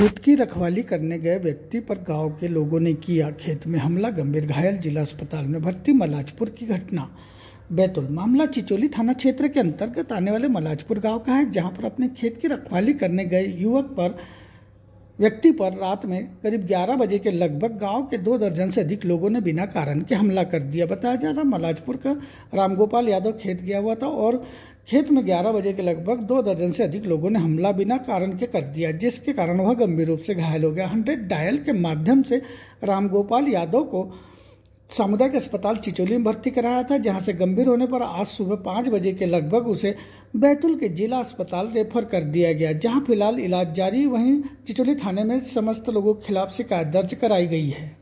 खुद की रखवाली करने गए व्यक्ति पर गांव के लोगों ने किया खेत में हमला गंभीर घायल जिला अस्पताल में भर्ती मलाजपुर की घटना बैतुल मामला चिचोली थाना क्षेत्र के अंतर्गत आने वाले मलाजपुर गांव का है जहां पर अपने खेत की रखवाली करने गए युवक पर व्यक्ति पर रात में करीब 11 बजे के लगभग गांव के दो दर्जन से अधिक लोगों ने बिना कारण के हमला कर दिया बताया जा रहा मलाजपुर का रामगोपाल यादव खेत गया हुआ था और खेत में 11 बजे के लगभग दो दर्जन से अधिक लोगों ने हमला बिना कारण के कर दिया जिसके कारण वह गंभीर रूप से घायल हो गया हंड्रेड डायल के माध्यम से रामगोपाल यादव को सामुदायिक अस्पताल चिचोली में भर्ती कराया था जहां से गंभीर होने पर आज सुबह पाँच बजे के लगभग उसे बैतूल के जिला अस्पताल रेफर कर दिया गया जहां फिलहाल इलाज जारी वहीं चिचोली थाने में समस्त लोगों के खिलाफ शिकायत दर्ज कराई गई है